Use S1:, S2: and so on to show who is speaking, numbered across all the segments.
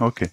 S1: Okay.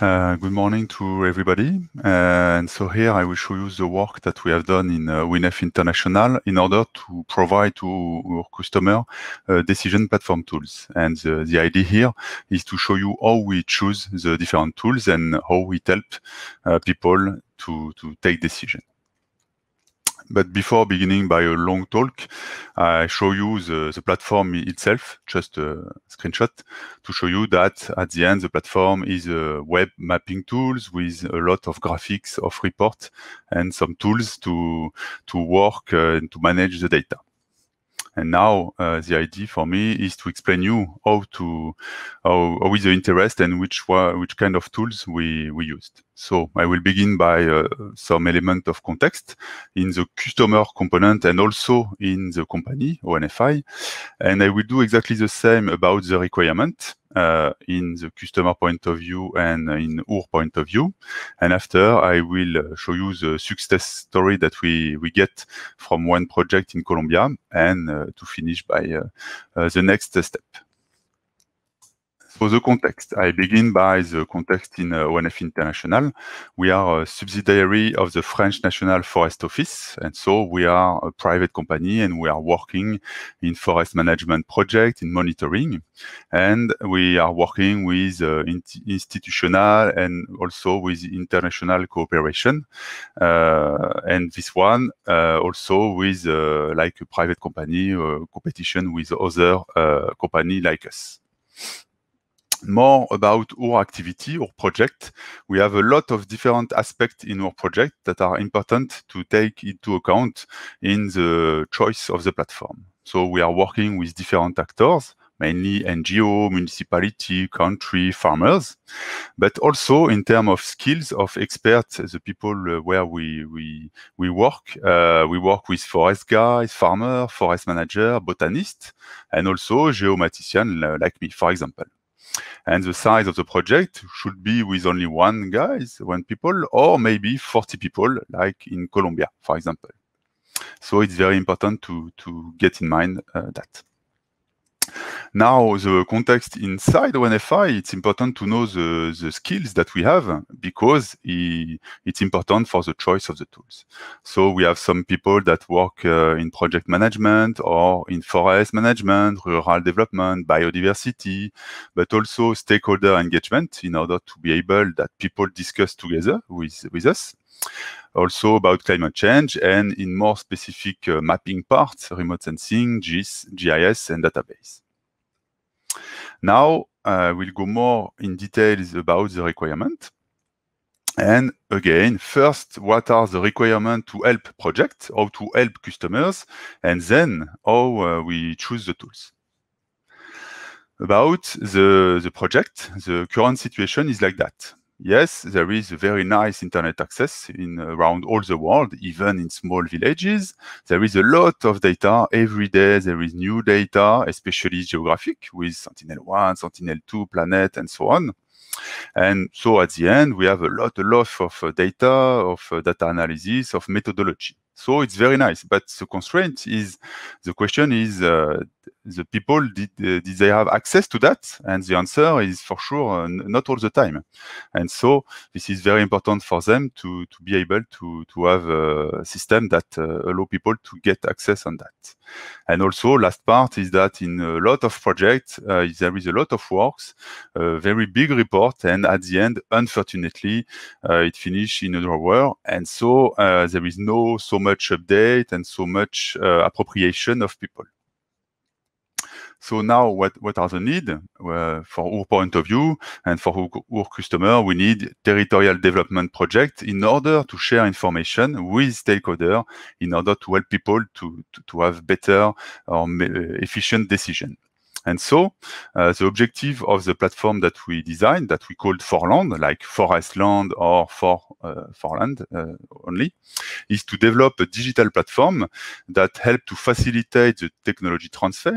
S1: Uh, good morning to everybody. Uh, and so here I will show you the work that we have done in uh, WinF International in order to provide to our customer uh, decision platform tools. And the, the, idea here is to show you how we choose the different tools and how it helps uh, people to, to take decision. But before beginning by a long talk, I show you the, the platform itself, just a screenshot to show you that at the end, the platform is a web mapping tools with a lot of graphics of report and some tools to, to work uh, and to manage the data. And now uh, the idea for me is to explain you how to, how, how is the interest and which, which kind of tools we, we used. So I will begin by uh, some element of context in the customer component and also in the company, ONFI. And I will do exactly the same about the requirement uh, in the customer point of view and in our point of view. And after I will uh, show you the success story that we, we get from one project in Colombia and uh, to finish by uh, uh, the next step. So the context. I begin by the context in uh, ONF International. We are a subsidiary of the French National Forest Office, and so we are a private company and we are working in forest management project, in monitoring, and we are working with uh, institutional and also with international cooperation, uh, and this one uh, also with uh, like a private company uh, competition with other company like us more about our activity, or project. We have a lot of different aspects in our project that are important to take into account in the choice of the platform. So we are working with different actors, mainly NGO, municipality, country, farmers, but also in terms of skills of experts, the people uh, where we we we work. Uh, we work with forest guys, farmer, forest manager, botanist, and also geomatician uh, like me, for example. And the size of the project should be with only one guys, one people, or maybe 40 people, like in Colombia, for example. So it's very important to, to get in mind uh, that. Now, the context inside ONFI, it's important to know the, the skills that we have because it's important for the choice of the tools. So we have some people that work uh, in project management or in forest management, rural development, biodiversity, but also stakeholder engagement in order to be able that people discuss together with, with us also about climate change and in more specific uh, mapping parts, remote sensing, GIS, GIS and database. Now, uh, we'll go more in details about the requirement. And again, first, what are the requirements to help project how to help customers, and then how uh, we choose the tools. About the, the project, the current situation is like that yes, there is very nice internet access in uh, around all the world, even in small villages. There is a lot of data every day. There is new data, especially geographic with Sentinel-1, Sentinel-2, Planet, and so on. And so at the end, we have a lot, a lot of uh, data, of uh, data analysis, of methodology. So it's very nice. But the constraint is the question is uh, the people did uh, did they have access to that? And the answer is for sure uh, not all the time. And so this is very important for them to to be able to to have a system that uh, allow people to get access on that. And also last part is that in a lot of projects uh, there is a lot of works, a very big report, and at the end, unfortunately, uh, it finished in a drawer. And so there is no so much update and so much uh, appropriation of people. So now what, what are the need uh, for our point of view and for our, our, customer? We need territorial development project in order to share information with stakeholders in order to help people to, to, to have better or efficient decision. And so uh, the objective of the platform that we designed, that we called Forland, like forest land or for uh, forland uh, only, is to develop a digital platform that help to facilitate the technology transfer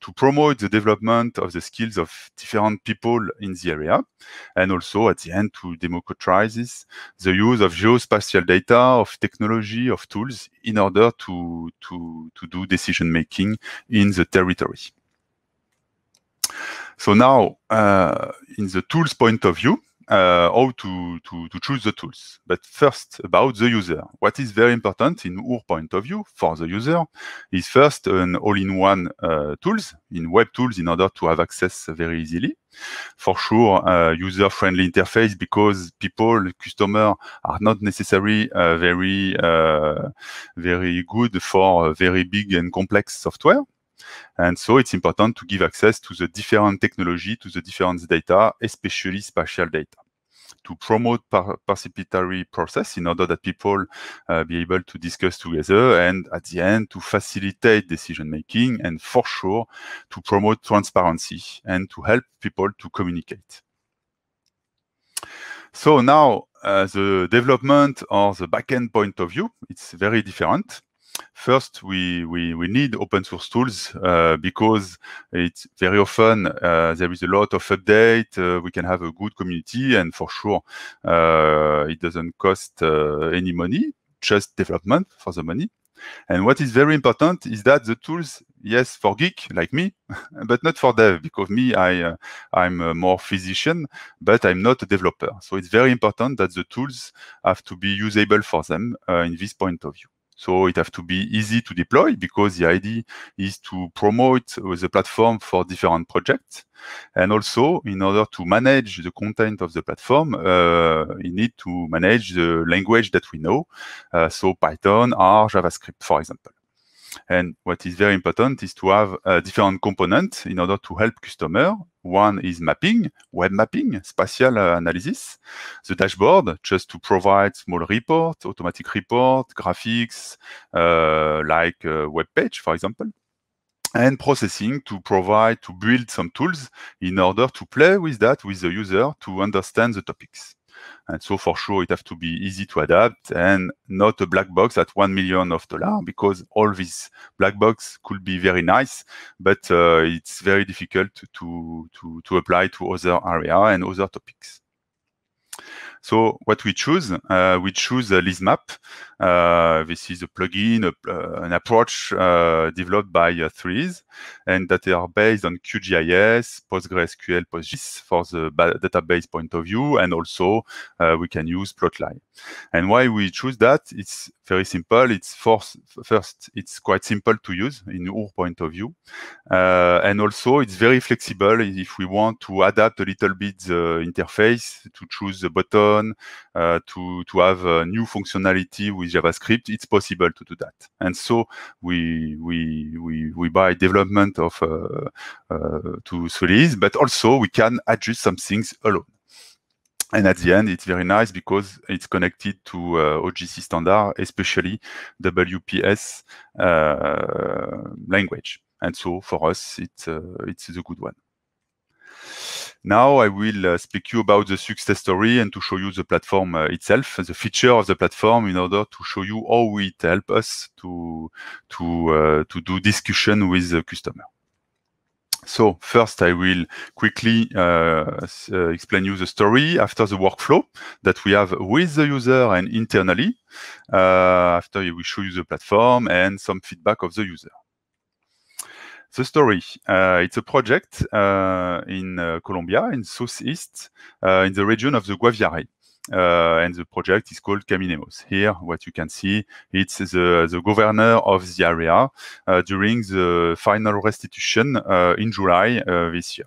S1: to promote the development of the skills of different people in the area, and also at the end to democratize the use of geospatial data, of technology, of tools in order to, to, to do decision making in the territory. So now, uh, in the tools point of view, uh, how to, to, to choose the tools. But first, about the user. What is very important in our point of view for the user is first an all-in-one uh, tools in web tools in order to have access very easily. For sure, uh, user-friendly interface because people, customers, are not necessarily uh, very, uh, very good for very big and complex software. And so it's important to give access to the different technology, to the different data, especially spatial data to promote par participatory process in order that people uh, be able to discuss together and at the end to facilitate decision making and for sure to promote transparency and to help people to communicate. So now uh, the development or the backend point of view, it's very different. First, we, we, we need open source tools uh, because it's very often uh, there is a lot of update. Uh, we can have a good community, and for sure, uh, it doesn't cost uh, any money, just development for the money. And what is very important is that the tools, yes, for geek like me, but not for dev because me, I, uh, I'm a more physician, but I'm not a developer. So it's very important that the tools have to be usable for them uh, in this point of view. So it have to be easy to deploy because the idea is to promote uh, the platform for different projects. And also, in order to manage the content of the platform, uh, you need to manage the language that we know. Uh, so Python, R, JavaScript, for example. And what is very important is to have uh, different components in order to help customer one is mapping, web mapping, spatial analysis. The dashboard, just to provide small report, automatic report, graphics, uh, like a web page, for example. And processing to provide, to build some tools in order to play with that with the user to understand the topics. And so for sure, it has to be easy to adapt and not a black box at one million of dollar because all these black box could be very nice, but uh, it's very difficult to, to, to apply to other area and other topics. So what we choose, uh, we choose a list map uh, this is a plugin, a, uh, an approach uh, developed by uh, Threes, and that they are based on QGIS, PostgreSQL, PostGIS for the database point of view, and also uh, we can use Plotly. And why we choose that? It's very simple. It's first, first it's quite simple to use in our point of view, uh, and also it's very flexible. If we want to adapt a little bit the interface, to choose the button, to to have new functionality with JavaScript, it's possible to do that. And so we we we, we buy development of uh, uh, to Solis, but also we can adjust some things alone. And at the end, it's very nice because it's connected to uh, OGC standard, especially WPS uh, language. And so for us, it's, uh, it's a good one. Now I will uh, speak to you about the success story and to show you the platform uh, itself, the feature of the platform in order to show you how it helps us to, to, uh, to do discussion with the customer. So first, I will quickly uh, uh, explain you the story after the workflow that we have with the user and internally. Uh, after we show you the platform and some feedback of the user. The story, uh, it's a project uh, in uh, Colombia, in southeast, in the region of the Guaviare. Uh, and the project is called Caminemos. Here, what you can see, it's the, the governor of the area uh, during the final restitution uh, in July this year.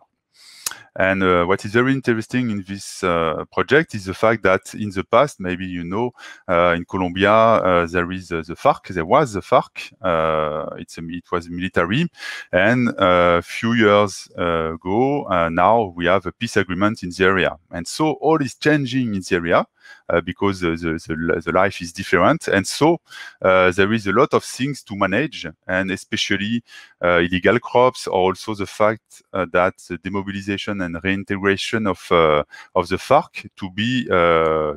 S1: And uh, what is very interesting in this uh, project is the fact that in the past, maybe you know, uh, in Colombia, uh, there is uh, the FARC, there was the FARC, uh, it's a, it was military. And a few years ago, now we have a peace agreement in the area. And so all is changing in the area. Uh, because the, the, the, life is different. And so uh, there is a lot of things to manage, and especially uh, illegal crops, or also the fact that the demobilization and reintegration of of the FARC to be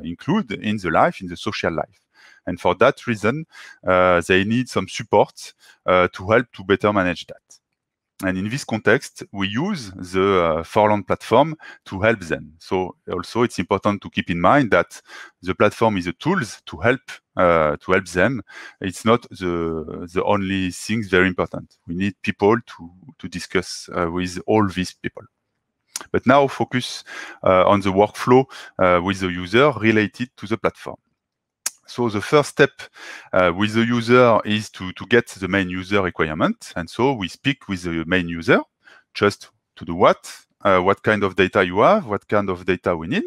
S1: included in the life, in the social life. And for that reason, they need some support to help to better manage that. And in this context, we use the uh, Forland platform to help them. So also, it's important to keep in mind that the platform is a tools to help uh, to help them. It's not the the only thing very important. We need people to to discuss uh, with all these people. But now focus uh, on the workflow uh, with the user related to the platform. So the first step uh, with the user is to, to get the main user requirement. And so we speak with the main user just to do what, uh, what kind of data you have, what kind of data we need.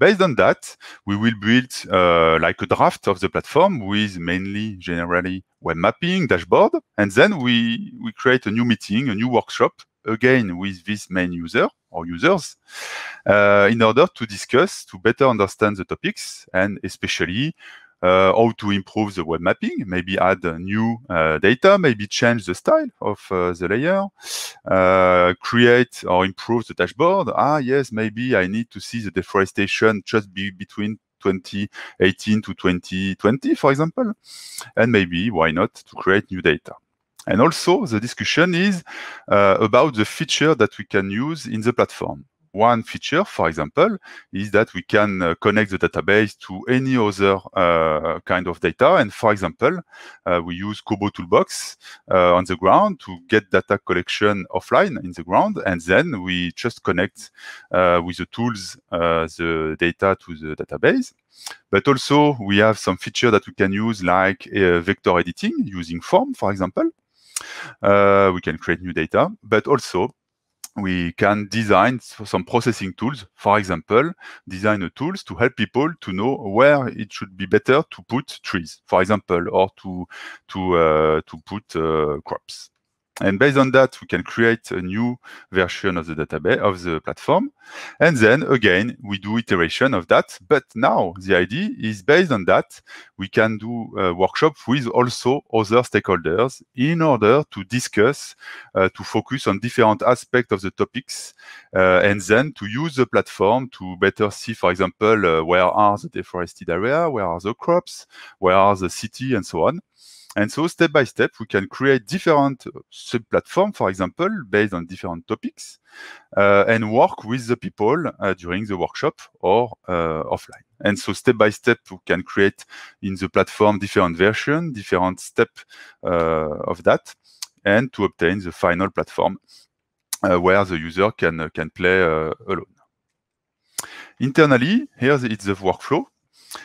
S1: Based on that, we will build uh, like a draft of the platform with mainly generally web mapping, dashboard. And then we, we create a new meeting, a new workshop again with this main user or users uh, in order to discuss, to better understand the topics, and especially uh, how to improve the web mapping, maybe add new uh, data, maybe change the style of uh, the layer, create or improve the dashboard. Ah, yes, maybe I need to see the deforestation just be between 2018 to 2020, for example. And maybe, why not, to create new data. And also, the discussion is uh, about the feature that we can use in the platform one feature, for example, is that we can uh, connect the database to any other uh, kind of data. And for example, uh, we use Kobo Toolbox on the ground to get data collection offline in the ground. And then we just connect with the tools the data to the database. But also, we have some feature that we can use like uh, vector editing using form, for example. Uh, we can create new data, but also we can design some processing tools, for example, design tools to help people to know where it should be better to put trees, for example, or to to uh, to put uh, crops. And based on that, we can create a new version of the database of the platform. And then again, we do iteration of that. But now the idea is based on that, we can do a workshop with also other stakeholders in order to discuss, uh, to focus on different aspects of the topics, uh, and then to use the platform to better see, for example, uh, where are the deforested area, where are the crops, where are the city, and so on. And so step by step, we can create different uh, sub platforms, for example, based on different topics, uh, and work with the people uh, during the workshop or uh, offline. And so step by step, we can create in the platform different versions, different steps uh, of that, and to obtain the final platform uh, where the user can, can play alone. Internally, here it's the workflow.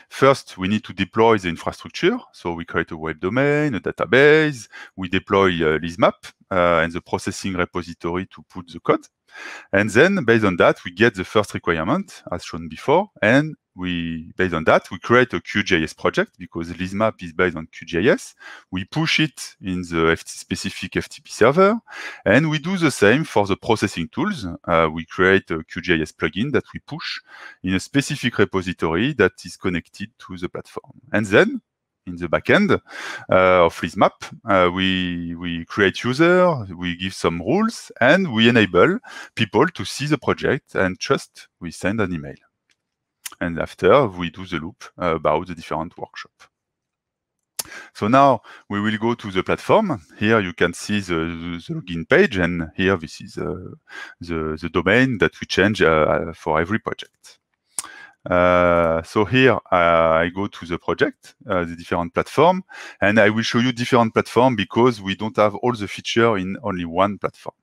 S1: First, we need to deploy the infrastructure. So we create a web domain, a database, we deploy uh, LeaseMap uh, and the processing repository to put the code. And then based on that, we get the first requirement as shown before, and we based on that we create a QJS project because LizMap is based on QJS. We push it in the FT specific FTP server, and we do the same for the processing tools. Uh, we create a QJS plugin that we push in a specific repository that is connected to the platform, and then. In the backend uh, of LizMap, uh, we we create user, we give some rules, and we enable people to see the project and just we send an email. And after, we do the loop about the different workshop. So now we will go to the platform. Here you can see the, the, login page, and here this is uh, the, the domain that we change uh, uh for every project. Uh, so here uh, I go to the project, uh, the different platform, and I will show you different platform because we don't have all the feature in only one platform.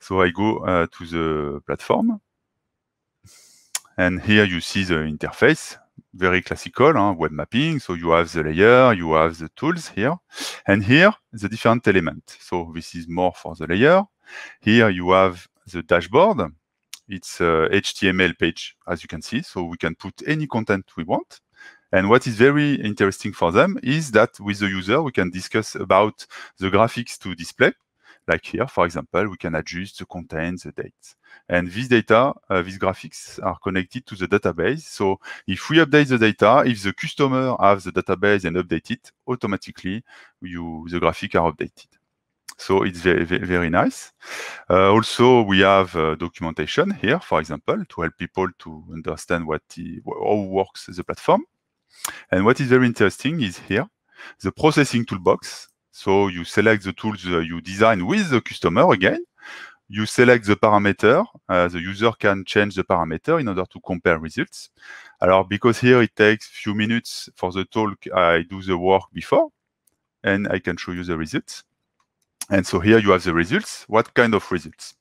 S1: So I go to the platform and here you see the interface, very classical, huh? web mapping. So you have the layer, you have the tools here. And here, the different elements. So this is more for the layer. Here you have the dashboard. It's a HTML page, as you can see. So we can put any content we want. And what is very interesting for them is that with the user, we can discuss about the graphics to display. Like here, for example, we can adjust the content, the dates. And these data, uh, these graphics are connected to the database. So if we update the data, if the customer has the database and update it, automatically you, the graphics are updated. So it's very, very, nice. Uh, also, we have uh, documentation here, for example, to help people to understand what the, how works the platform. And what is very interesting is here, the processing toolbox so you select the tools uh, you design with the customer again. You select the parameter. Uh, the user can change the parameter in order to compare results. Alors, because here it takes few minutes for the talk, I do the work before, and I can show you the results. And so here you have the results. What kind of results?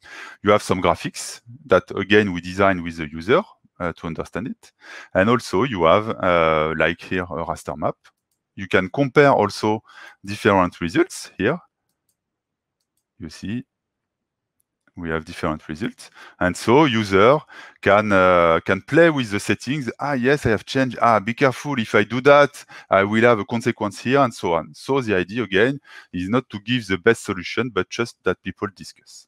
S1: You have some graphics that, again, we design with the user uh, to understand it. And also you have, uh, like here, a raster map you can compare also different results here. You see, we have different results. And so user can uh, can play with the settings. Ah, yes, I have changed. Ah, be careful. If I do that, I will have a consequence here and so on. So the idea again is not to give the best solution, but just that people discuss.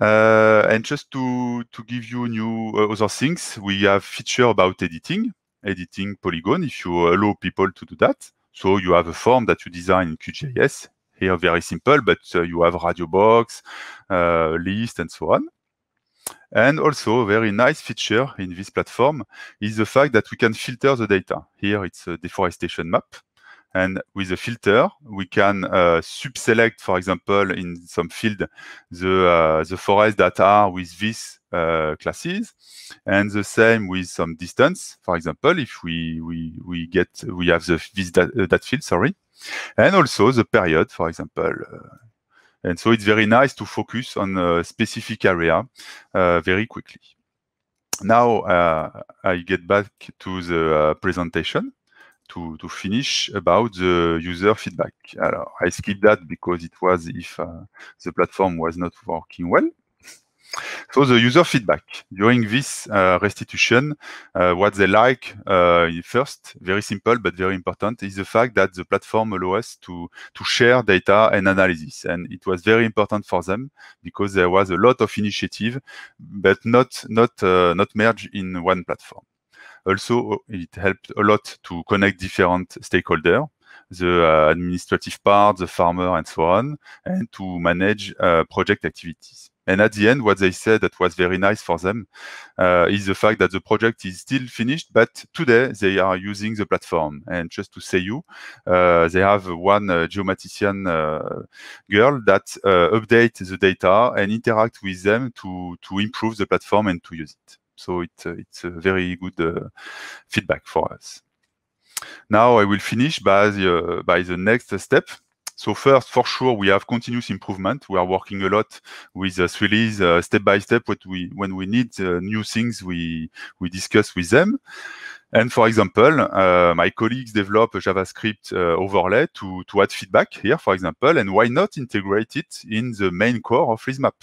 S1: Uh, and just to, to give you new uh, other things, we have feature about editing editing Polygon if you allow people to do that. So you have a form that you design in QGIS. Here, very simple, but uh, you have radio box, uh, list, and so on. And also, a very nice feature in this platform is the fact that we can filter the data. Here, it's a deforestation map. And with a filter, we can uh, sub-select, for example, in some field, the, uh, the forests that are with these uh, classes. And the same with some distance, for example, if we, we, we get, we have the, this, that, uh, that field, sorry. And also the period, for example. Uh, and so it's very nice to focus on a specific area uh, very quickly. Now I get back to the presentation to, to finish about the user feedback. Alors, I skipped that because it was if uh, the platform was not working well. So the user feedback during this uh, restitution, uh, what they like uh, first, very simple but very important, is the fact that the platform allows us to to share data and analysis, and it was very important for them because there was a lot of initiative, but not not uh, not merged in one platform. Also, it helped a lot to connect different stakeholders, the uh, administrative part, the farmer, and so on, and to manage uh, project activities. And at the end, what they said that was very nice for them uh, is the fact that the project is still finished, but today they are using the platform. And just to say you, uh, they have one uh, geomatician uh, girl that updates the data and interact with them to, to improve the platform and to use it. So uh, it's a very good uh, feedback for us. Now I will finish by the, uh, by the next step. So first, for sure, we have continuous improvement. We are working a lot with this release uh, step by step. What we when we need uh, new things, we we discuss with them. And for example, uh, my colleagues develop a JavaScript overlay to to add feedback here, for example. And why not integrate it in the main core of FreezeMap?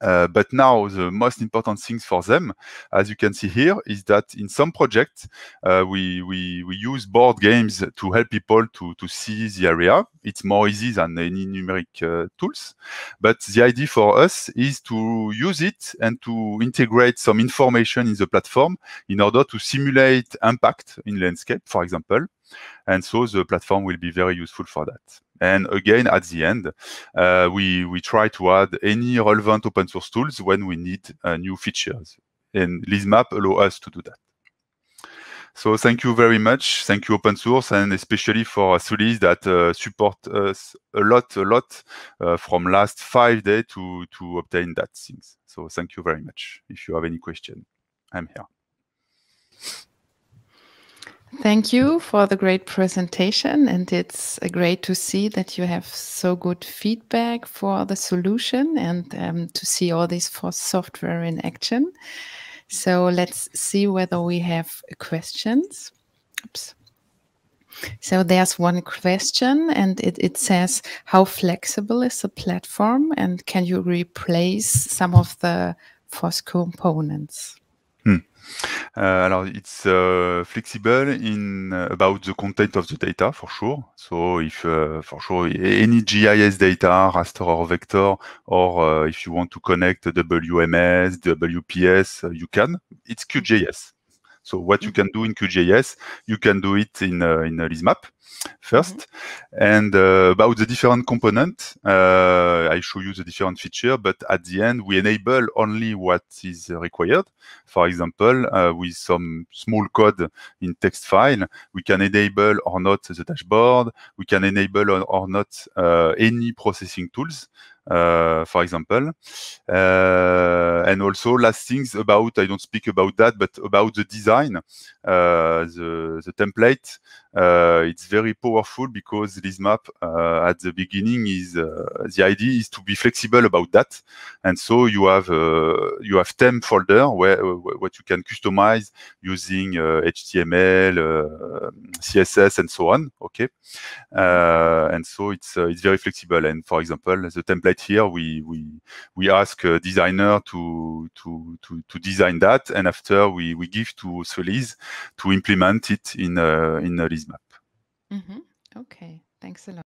S1: Uh, but now the most important things for them, as you can see here, is that in some projects uh, we, we we use board games to help people to to see the area. It's more easy than any numeric uh, tools, but the idea for us is to use it and to integrate some information in the platform in order to simulate impact in landscape, for example. And so the platform will be very useful for that. And again, at the end, uh, we we try to add any relevant open source tools when we need uh, new features. And LizMap allow us to do that. So thank you very much. Thank you open source and especially for Solis that uh, support us a lot, a lot uh, from last five days to to obtain that things. So thank you very much. If you have any question, I'm here. Thank you for the great presentation. And it's uh, great to see that you have so good feedback for the solution and um, to see all this for software in action. So let's see whether we have questions. Oops. So there's one question, and it, it says, How flexible is the platform? And can you replace some of the FOSS components? Euh, alors it's euh, flexible in uh, about the content of the data for sure. So if uh, for sure any GIS data, raster or vector, or uh, if you want to connect WMS, WPS, you can. It's mm-hmm. QGIS. So what you mm-hmm. can do in QGIS, you can do it in uh, in LISMAP 1st mm -hmm. And uh, about the different component, uh, I show you the different feature, but at the end we enable only what is required. For example, uh, with some small code in text file, we can enable or not the dashboard. We can enable or, or not uh, any processing tools uh, for example. Uh, and also last things about, I don't speak about that, but about the design, uh, the, the template, uh, it's very powerful because this map uh, at the beginning is uh, the idea is to be flexible about that, and so you have you have temp folder where what you can customize using HTML, CSS, and so on. Okay, and so it's it's very flexible. And for example, the template here we we we ask a designer to to to, to design that, and after we we give to Solis to implement it in uh, in this hmm Okay. Thanks a lot.